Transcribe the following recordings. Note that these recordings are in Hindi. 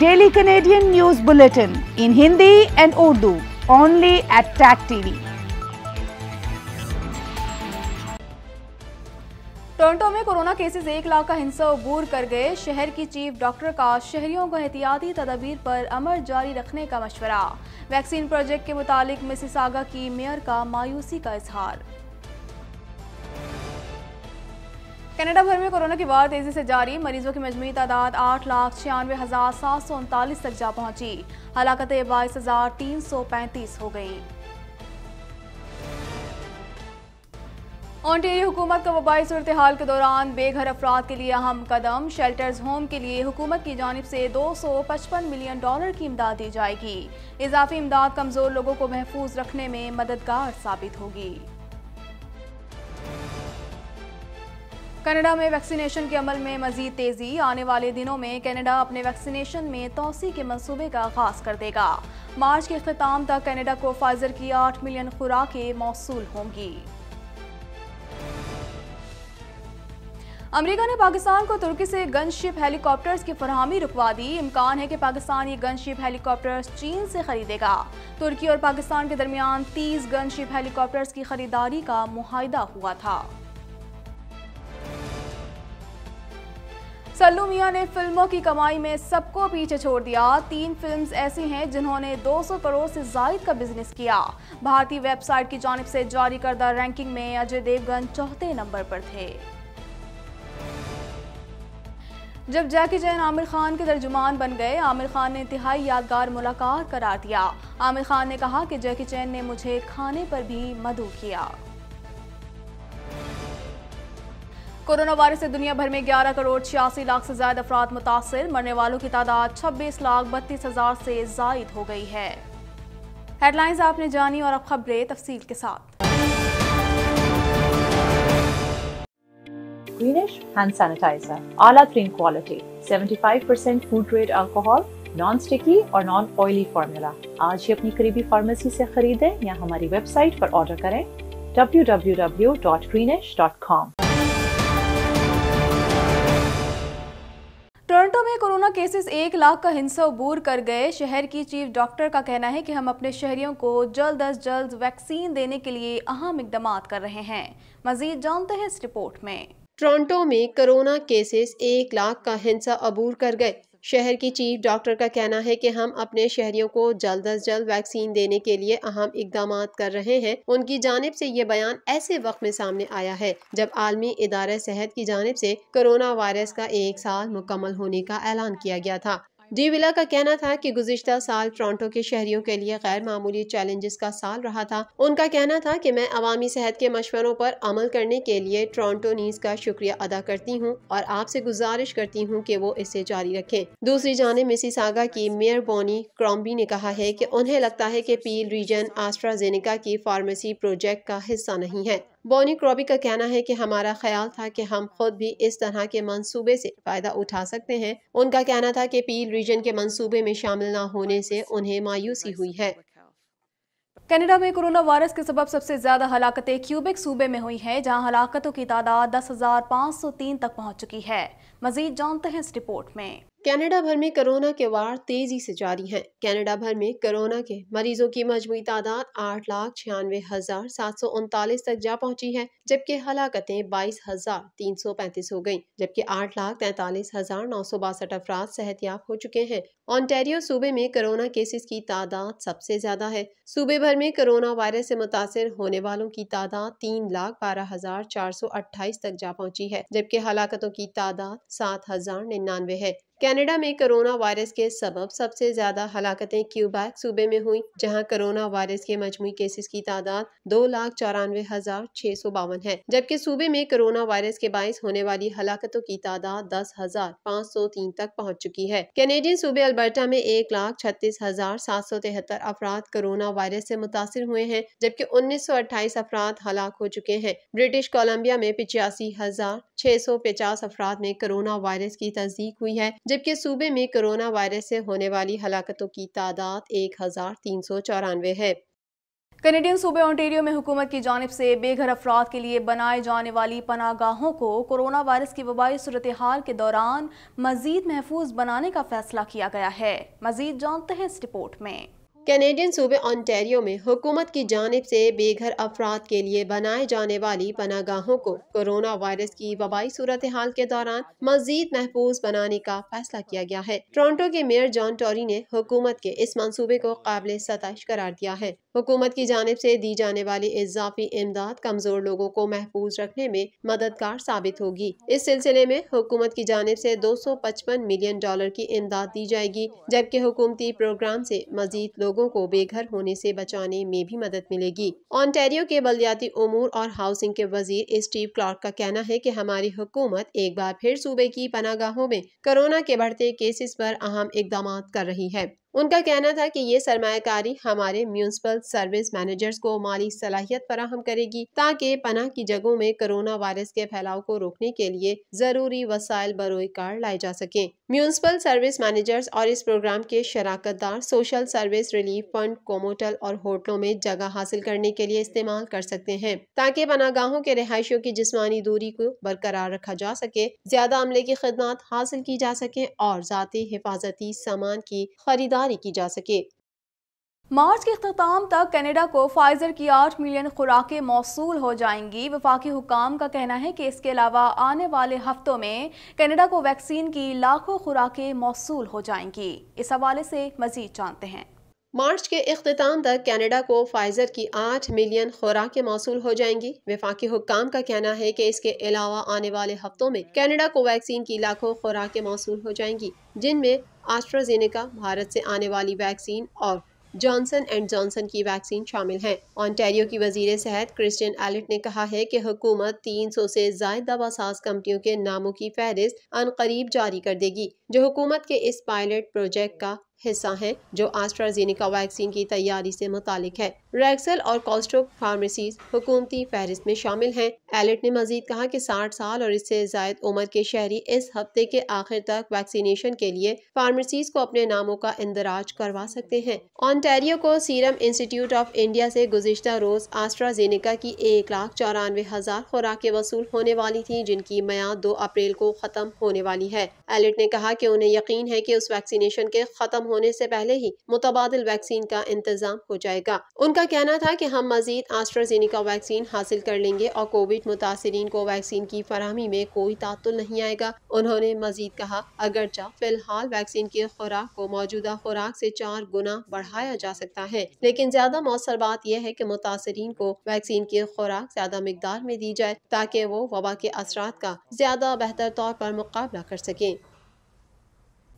daily Canadian news bulletin in Hindi and Urdu only at TAG TV Toronto में कोरोना केसेस एक लाख का हिंसा उबूर कर गए शहर की चीफ डॉक्टर का शहरियों को एहतियाती तदाबीर पर अमर जारी रखने का मशवरा वैक्सीन प्रोजेक्ट के मुतालिक मिसिसागा की मेयर का मायूसी का इजहार कनाडा भर में कोरोना की वार तेजी से जारी मरीजों की मजमू तादाद आठ लाख छियानवे हजार सात सौ उनतालीस तक जा पहुंची हलाकतें बाईस हजार तीन सौ पैंतीस हो गई ऑनटेरी हुकूमत का वबाई सूरत हाल के दौरान बेघर अफराद के लिए अहम कदम शेल्टर्स होम के लिए हुकूमत की जानब से 255 मिलियन डॉलर की इमदाद दी जाएगी इजाफी इमदाद कमज़ोर लोगों को महफूज रखने में मददगार साबित होगी कनाडा में वैक्सीनेशन के अमल में मजीद तेजी आने वाले दिनों में कनाडा अपने वैक्सीनेशन में तोसी के मंसूबे का आगाज कर देगा मार्च के अख्ताम तक कनाडा को फाइजर की आठ मिलियन खुराकें मौसू होंगी अमेरिका ने पाकिस्तान को तुर्की से गनशिप हेलीकॉप्टर्स की फरहमी रुकवा दी इम्कान है कि पाकिस्तान ये गनशिप हेलीकॉप्टर्स चीन से खरीदेगा तुर्की और पाकिस्तान के दरमियान तीस गनशिप हेलीकॉप्टर्स की खरीदारी का मुहिदा हुआ था सल्लू मियाँ ने फिल्मों की कमाई में सबको पीछे छोड़ दिया तीन फिल्म्स ऐसी हैं जिन्होंने 200 करोड़ से जायद का बिजनेस किया भारतीय वेबसाइट की जानब से जारी करदा रैंकिंग में अजय देवगन चौथे नंबर पर थे जब जैकी जैन आमिर खान के तर्जुमान बन गए आमिर खान ने इंतहाई यादगार मुलाकात करार दिया आमिर खान ने कहा कि जैकी चैन ने मुझे खाने पर भी मधु किया कोरोना वायरस से दुनिया भर में ग्यारह करोड़ छियासी लाख से ज्यादा अफराद मुतासर मरने वालों की तादाद छब्बीस लाख बत्तीस हजार से जायद हो गई है हेडलाइंस आपने जानी और अब खबरें तफसील के साथ ग्रीनिश हैंड सैनिटाइजर आला green quality 75% food grade alcohol non sticky और नॉन ऑयली फार्मूला आज ही अपनी करीबी फार्मेसी से खरीदें या हमारी वेबसाइट पर ऑर्डर करें कॉम कोरोना केसेस एक लाख का हिंसा उबूर कर गए शहर की चीफ डॉक्टर का कहना है कि हम अपने शहरियों को जल्द अज जल्द वैक्सीन देने के लिए अहम इकदाम कर रहे हैं मजीद जानते हैं इस रिपोर्ट में टोरंटो में कोरोना केसेस एक लाख का हिंसा अबूर कर गए शहर की चीफ डॉक्टर का कहना है कि हम अपने शहरियों को जल्द अज जल्द वैक्सीन देने के लिए अहम इकदाम कर रहे हैं उनकी जानब से ये बयान ऐसे वक्त में सामने आया है जब आलमी इदारा सेहत की जानब से कोरोना वायरस का एक साल मुकम्मल होने का ऐलान किया गया था डी विला का कहना था कि गुजशत साल टोरंटो के शहरियों के लिए गैर मामूली चैलेंजेस का साल रहा था उनका कहना था कि मैं अवामी सेहत के मशवरों पर अमल करने के लिए टोरंटो नीज का शुक्रिया अदा करती हूँ और आपसे गुजारिश करती हूँ कि वो इसे जारी रखें दूसरी जाने मिसी सागा की मेयर बोनी क्रॉम्बी ने कहा है कि उन्हें लगता है कि पील रीजन आस्ट्राजेनिका की फार्मेसी प्रोजेक्ट का हिस्सा नहीं है बोनी क्रॉबी का कहना है कि हमारा ख्याल था कि हम खुद भी इस तरह के मंसूबे से फ़ायदा उठा सकते हैं उनका कहना था कि पील रीजन के मंसूबे में शामिल न होने से उन्हें मायूसी हुई है कनाडा में कोरोना वायरस के सबब सबसे ज़्यादा हलाकतें क्यूबिक सूबे में हुई हैं जहां हलाकतों की तादाद दस हज़ार पाँच सौ तीन तक पहुंच चुकी है मजीद जानते हैं इस रिपोर्ट में कनाडा भर में कोरोना के वार तेजी से जारी हैं कनाडा भर में कोरोना के मरीजों की मजमू तादाद आठ लाख छियानवे हजार सात सौ उनतालीस तक जा पहुंची है जबकि हलाकतें बाईस हजार तीन सौ पैंतीस हो गयी जबकि आठ लाख तैतालीस हजार नौ सौ बासठ अफराद सेहतियाब हो चुके हैं ऑन्टेरियो सूबे में कोरोना केसेस की तादाद सबसे ज्यादा है सूबे भर में कोरोना वायरस से मुतासर होने वालों की तादाद तीन लाख बारह हजार चार सौ अट्ठाईस तक जा पहुंची है जबकि हलाकतों की तादाद सात हजार निन्यानवे है कनाडा में कोरोना वायरस के सबब सबसे ज़्यादा हलाकतें क्यूबैक सूबे में हुई जहां कोरोना वायरस के मजमू केसेस की तादाद दो लाख चौरानवे हज़ार छह सौ बावन है जबकि सूबे में कोरोना वायरस के बायस होने वाली हलाकतों की तादाद दस हज़ार पाँच सौ तीन तक पहुंच चुकी है कैनेडियन सूबे अल्बर्टा में एक लाख छत्तीस हज़ार सात सौ तिहत्तर अफराद कोरोना वायरस से मुतासर हुए हैं जबकि उन्नीस सौ अट्ठाईस अफराद हलाक हो चुके हैं ब्रिटिश कोलम्बिया में पिचासी हज़ार छह सौ पचास अफराद में कोरोना वायरस की तस्दीक हुई है जबकि सूबे में कोरोना वायरस से होने वाली हलाकतों की तादाद एक हजार तीन सौ चौरानवे है कनेडियन सूबे ऑन्टेरियो में हुकूमत की जानब से बेघर अफराद के लिए बनाए जाने वाली पनागाहों को कोरोना वायरस की वबाई सूरत हाल के दौरान मजीद महफूज बनाने का फैसला किया गया है मजीद जानते हैं इस रिपोर्ट में कैनेडियन सूबे ऑन्टेरियो में हुकूमत की जानब से बेघर अफराद के लिए बनाए जाने वाली पनागाहों को कोरोना वायरस की वबाई सूरत हाल के दौरान मजीद महफूज बनाने का फैसला किया गया है टोरंटो के मेयर जॉन टोरी ने हुकूमत के इस मनसूबे को काबिल सतश करार दिया है हुकूमत की जानब से दी जाने वाली इजाफी इमदाद कमजोर लोगों को महफूज रखने में मददगार साबित होगी इस सिलसिले में हुकूमत की जानब से 255 मिलियन डॉलर की इमदाद दी जाएगी जबकि हुकूमती प्रोग्राम से मजीद लोग लोगों को बेघर होने से बचाने में भी मदद मिलेगी ऑन्टेरियो के बलदियाती उमूर और हाउसिंग के वजीर स्टीव क्लार्क का कहना है कि हमारी हुकूमत एक बार फिर सूबे की पनागाहों में कोरोना के बढ़ते केसेस पर अहम इकदाम कर रही है उनका कहना था कि ये सरमाकारी हमारे म्यूनसिपल सर्विस मैनेजर्स को माली सलाहियत फराहम करेगी ताकि पनाह की जगहों में कोरोना वायरस के फैलाव को रोकने के लिए जरूरी वसाइल बरोए लाए जा सके म्यूनसिपल सर्विस मैनेजर्स और इस प्रोग्राम के शराकत दार सोशल सर्विस रिलीफ फंड कोमोटल और होटलों में जगह हासिल करने के लिए इस्तेमाल कर सकते हैं ताकि पनागाहों के रिहायशियों की जिसमानी दूरी को बरकरार रखा जा सके ज्यादा अमले की खदमात हासिल की जा सके और ज़ाती हिफाजती सामान की खरीदार जारी की जा सके मार्च के अख्ताम तक कनाडा को फाइजर की आठ मिलियन खुराकें मौसू हो जाएंगी वफाकी हुकाम का कहना है कि इसके अलावा आने वाले हफ्तों में कनाडा को वैक्सीन की लाखों खुराकें मौसू हो जाएंगी इस हवाले से मजीद जानते हैं मार्च के अख्ताम तक कैनेडा को फाइजर की आठ मिलियन खुराकें मौसू हो जाएंगी वफाकी हुकाम का कहना है कि इसके अलावा आने वाले हफ्तों में कैनेडा को वैक्सीन की लाखों खुराकें मौसू हो जाएंगी जिनमें आस्ट्राजेनेका भारत से आने वाली वैक्सीन और जॉनसन एंड जॉनसन की वैक्सीन शामिल हैं ऑनटेरियो की वजीर सेहत क्रिस्टन एलिट ने कहा है कि हुकूमत 300 से जायद साज कंपनियों के नामों की फहरिस्त अनकरीब जारी कर देगी जो हुकूमत के इस पायलट प्रोजेक्ट का हिस्सा हैं जो आस्ट्राजीनिका वैक्सीन की तैयारी से मुतल है रैक्सल और कॉस्टोक फार्मेसीज हुकूमती फहरिस्त में शामिल हैं एलेट ने मजीद कहा कि साठ साल और इससे जायद उम्र के शहरी इस हफ्ते के आखिर तक वैक्सीनेशन के लिए फार्मेसीज को अपने नामों का इंदराज करवा सकते हैं ऑनटेरियो को सीरम इंस्टीट्यूट ऑफ इंडिया से गुजशत रोज आस्ट्राजेनेका की एक लाख चौरानवे हजार खुराकें वसूल होने वाली थी जिनकी मैद दो अप्रैल को खत्म होने वाली है एलेट ने कहा की उन्हें यकीन है की उस वैक्सीनेशन के खत्म होने से पहले ही मुतबादल वैक्सीन का इंतजाम हो जाएगा उनका कहना था कि हम मजीद आस्ट्राजेनिका वैक्सीन हासिल कर लेंगे और कोविड मुतासरीन को वैक्सीन की फरहमी में कोई तातुल नहीं आएगा उन्होंने मजीद कहा अगरचा फिलहाल वैक्सीन की खुराक को मौजूदा खुराक से चार गुना बढ़ाया जा सकता है लेकिन ज्यादा मौसर बात यह है कि मुतासरीन को वैक्सीन की खुराक ज्यादा मकदार में दी जाए ताकि वो वबा के असरा का ज्यादा बेहतर तौर पर मुकाबला कर सकें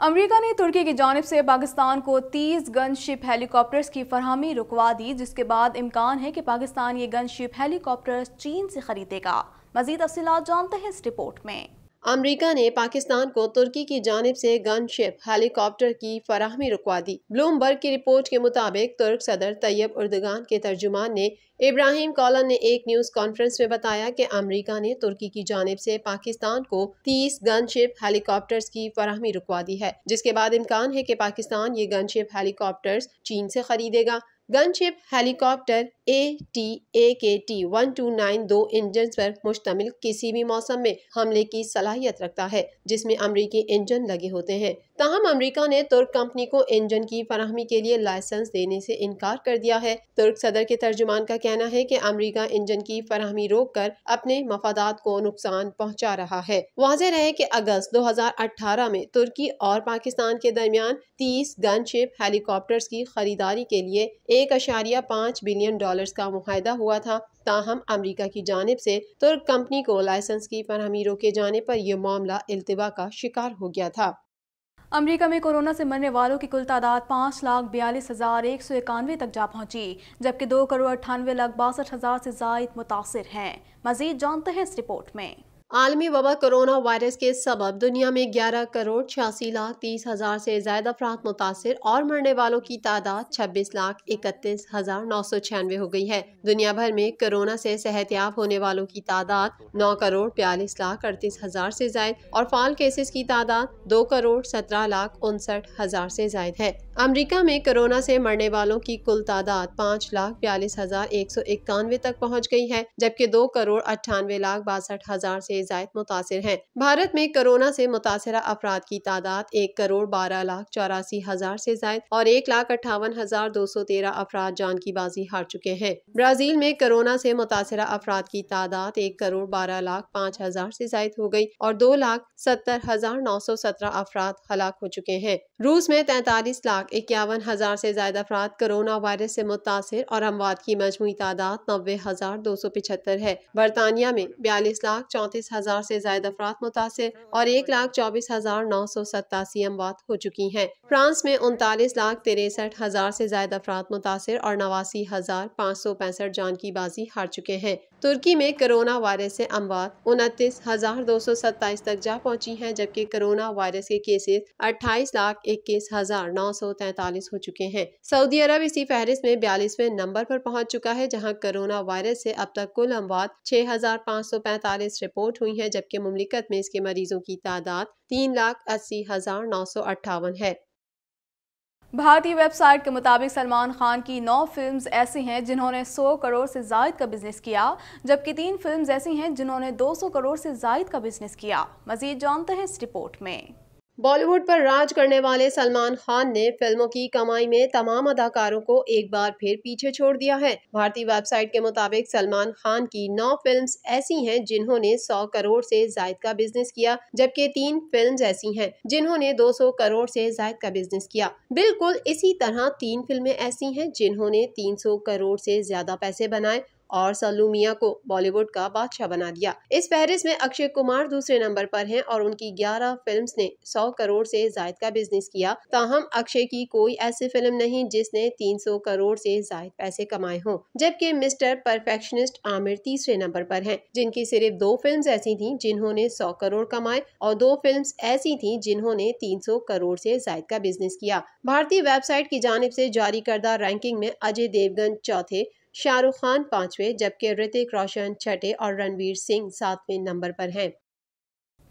अमेरिका ने तुर्की की जानब से पाकिस्तान को 30 गन शिप हेलीकॉप्टर्स की फरहमी रुकवा दी जिसके बाद इम्कान है कि पाकिस्तान ये गन शिप हेलीकॉप्टर्स चीन से खरीदेगा मजीद तफसी जानते हैं इस रिपोर्ट में अमरीका ने पाकिस्तान को तुर्की की जानब से गनशिप हेलीकॉप्टर की फराहमी रुकवा दी ब्लूमबर्ग की रिपोर्ट के मुताबिक तुर्क सदर तैयब उर्दगान के तर्जुमान ने इब्राहिम कॉलन ने एक न्यूज़ कॉन्फ्रेंस में बताया कि अमरीका ने तुर्की की जानब से पाकिस्तान को 30 गनशिप हेलीकॉप्टर्स की फराहमी रुकवा दी है जिसके बाद इम्कान है कि पाकिस्तान ये गनशिप हेलीकॉप्टर्स चीन से खरीदेगा gunship helicopter A T A K T one two nine दो इंजन पर मुश्तमिल किसी भी मौसम में हमले की सलाहियत रखता है जिसमें अमरीकी इंजन लगे होते हैं तहम अमरीका ने तुर्क कंपनी को इंजन की फराहमी के लिए लाइसेंस देने से इनकार कर दिया है तुर्क सदर के तर्जुमान का कहना है कि अमरीका इंजन की फराहमी रोक कर अपने मफादात को नुकसान पहुँचा रहा है वाज रहे की अगस्त दो हजार अठारह में तुर्की और पाकिस्तान के दरमियान तीस गनशिप हेलीकॉप्टर की खरीदारी के लिए एक अशारिया पाँच बिलियन डॉलर डॉलर का माहदा हुआ था ताहम अमरीका की जानब से तुर्क कंपनी को लाइसेंस की फरहमी रोके जाने पर यह मामला अल्तवा का शिकार हो गया था अमेरिका में कोरोना से मरने वालों की कुल तादाद पाँच लाख बयालीस हज़ार एक सौ इक्यानवे तक जा पहुंची जबकि दो करोड़ अट्ठानवे लाख बासठ हज़ार से जायद मुतासर हैं मजीद जानते हैं इस रिपोर्ट में आलमी वबा कोरोना वायरस के सबब दुनिया में ग्यारह करोड़ छियासी लाख तीस हज़ार से ज़्यादा अफराद मुतासर और मरने वालों की तादाद छब्बीस लाख इकतीस हज़ार नौ सौ छियानवे हो गई है दुनिया भर में कोरोना से सेहतियाब होने वालों की तादाद नौ करोड़ बयालीस लाख अड़तीस हज़ार से ज्यादा और फाल केसेस की तादाद दो करोड़ सत्रह लाख उनसठ हज़ार से जायद है अमरीका में कोरोना से मरने वालों की कुल तादाद पाँच लाख बयालीस हज़ार एक सौ इक्यानवे तक पहुँच गई है जबकि दो करोड़ अट्ठानवे लाख बासठ हज़ार से जायद मुतासर हैं भारत में कोरोना से मुतासर अफराद की तादाद एक करोड़ बारह लाख चौरासी हजार से जायद और एक लाख अट्ठावन हजार दो सौ तेरह अफराद जान की बाजी हार चुके हैं ब्राजील में कोरोना से मुतासर अफराद की तादाद एक करोड़ बारह लाख पाँच हजार से जायद हो गई और दो लाख सत्तर हजार नौ सौ सत्रह अफराद हलाक हो चुके हैं रूस में तैतालीस लाख इक्यावन हजार से ज्यादा अफराद कोरोना वायरस से मुतासर और अमवाद की मजमू तादाद नब्बे हजार दो सौ पिछहत्तर है बरतानिया में बयालीस लाख चौंतीस हज़ार से जायद अफराद मुतासर और एक लाख चौबीस हज़ार नौ सौ सतासी अमवात हो चुकी हैं फ्रांस में उनतालीस लाख तिरसठ हज़ार से जायद अफराद मुतासर और नवासी हज़ार पाँच सौ पैंसठ जान की बाजी हार चुके हैं तुर्की में कोरोना वायरस से अमवात उनतीस हज़ार दो सौ सत्ताईस तक जा पहुँची है जबकि कोरोना वायरस के केसेस अट्ठाईस लाख इक्कीस हज़ार नौ सौ तैतालीस हो चुके हैं सऊदी अरब इसी फहरिस्त में बयालीसवें नंबर पर पहुँच चुका है जहाँ कोरोना वायरस से अब तक कुल अमवात छह हजार पाँच सौ पैंतालीस रिपोर्ट हुई हैं जबकि ममलिकत में इसके मरीजों की तादाद तीन लाख अस्सी हज़ार नौ सौ अट्ठावन है भारतीय वेबसाइट के मुताबिक सलमान खान की नौ फिल्म्स ऐसी हैं जिन्होंने 100 करोड़ से जायद का बिजनेस किया जबकि तीन फिल्म्स ऐसी हैं जिन्होंने 200 करोड़ से जायद का बिजनेस किया मजीद जानते हैं इस रिपोर्ट में बॉलीवुड पर राज करने वाले सलमान खान ने फिल्मों की कमाई में तमाम अदाकारों को एक बार फिर पीछे छोड़ दिया है भारतीय वेबसाइट के मुताबिक सलमान खान की नौ फिल्म्स ऐसी हैं जिन्होंने 100 करोड़ से जायद का बिजनेस किया जबकि तीन फिल्म्स ऐसी हैं जिन्होंने 200 करोड़ से जायद का बिजनेस किया बिल्कुल इसी तरह तीन फिल्में ऐसी हैं जिन्होंने तीन करोड़ से ज्यादा पैसे बनाए और सलूमिया को बॉलीवुड का बादशाह बना दिया इस फहरिस्त में अक्षय कुमार दूसरे नंबर पर हैं और उनकी ग्यारह फिल्म्स ने सौ करोड़ से जायद का बिजनेस किया ताहम अक्षय की कोई ऐसी फिल्म नहीं जिसने तीन सौ करोड़ से जायद पैसे कमाए हों जबकि मिस्टर परफेक्शनिस्ट आमिर तीसरे नंबर पर हैं जिनकी सिर्फ दो फिल्म्स ऐसी थी जिन्होंने सौ करोड़ कमाए और दो फिल्म्स ऐसी थी जिन्होंने तीन सौ करोड़ से जायद का बिजनेस किया भारतीय वेबसाइट की जानब से जारी करदा रैंकिंग में अजय देवगन चौथे शाहरुख खान पांचवे जबकि ऋतिक रोशन छठे और रणवीर सिंह सातवें नंबर पर हैं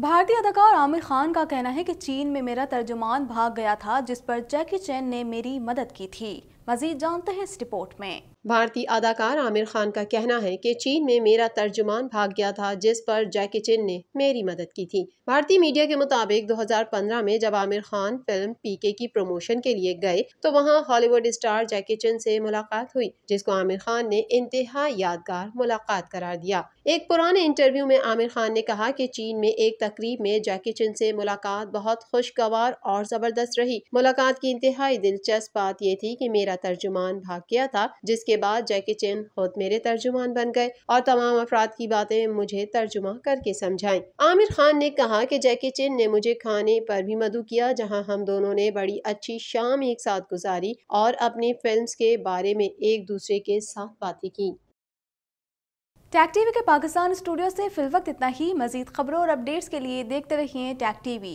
भारतीय अदाकार आमिर खान का कहना है कि चीन में मेरा तर्जुमान भाग गया था जिस पर जैकी चैन ने मेरी मदद की थी मजीद जानते हैं इस रिपोर्ट में भारतीय अदाकार आमिर खान का कहना है कि चीन में मेरा तर्जुमान भाग गया था जिस पर जैकी चिन ने मेरी मदद की थी भारतीय मीडिया के मुताबिक 2015 में जब आमिर खान फिल्म पीके की प्रमोशन के लिए गए तो वहां हॉलीवुड स्टार जैकी चिन से मुलाकात हुई जिसको आमिर खान ने इंतहा यादगार मुलाकात करार दिया एक पुराने इंटरव्यू में आमिर खान ने कहा की चीन में एक तकरीब में जैकी चिन से मुलाकात बहुत खुशगवार और जबरदस्त रही मुलाकात की इंतहाई दिलचस्प बात ये थी की मेरा मेरा तर्जुमान भाग गया था जिसके बाद जैकी चैन खुद मेरे तर्जुमान बन गए और तमाम अफराद की बातें मुझे तर्जुमा करके समझाए आमिर खान ने कहा कि जैकी चैन ने मुझे खाने पर भी मधु किया जहाँ हम दोनों ने बड़ी अच्छी शाम एक साथ गुजारी और अपनी फिल्म के बारे में एक दूसरे के साथ बातें की टैग टीवी के पाकिस्तान स्टूडियो से वक्त इतना ही मजीद खबरों और अपडेट्स के लिए देखते रहिए टैग टीवी